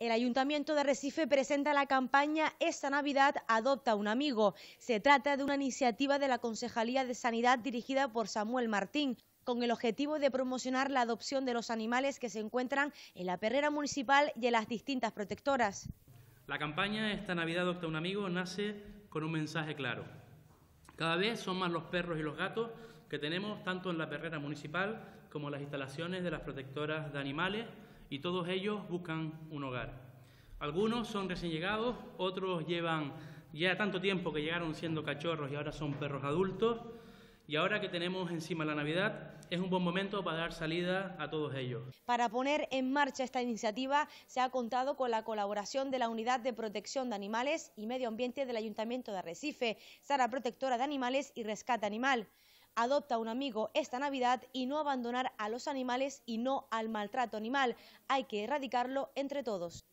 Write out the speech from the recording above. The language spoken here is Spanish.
El Ayuntamiento de Recife presenta la campaña Esta Navidad adopta un amigo. Se trata de una iniciativa de la Concejalía de Sanidad dirigida por Samuel Martín con el objetivo de promocionar la adopción de los animales que se encuentran en la perrera municipal y en las distintas protectoras. La campaña Esta Navidad adopta un amigo nace con un mensaje claro. Cada vez son más los perros y los gatos que tenemos tanto en la perrera municipal como en las instalaciones de las protectoras de animales y todos ellos buscan un hogar. Algunos son recién llegados, otros llevan ya tanto tiempo que llegaron siendo cachorros y ahora son perros adultos. Y ahora que tenemos encima la Navidad, es un buen momento para dar salida a todos ellos. Para poner en marcha esta iniciativa se ha contado con la colaboración de la Unidad de Protección de Animales y Medio Ambiente del Ayuntamiento de Arrecife, Sara Protectora de Animales y Rescate Animal. Adopta a un amigo esta Navidad y no abandonar a los animales y no al maltrato animal. Hay que erradicarlo entre todos.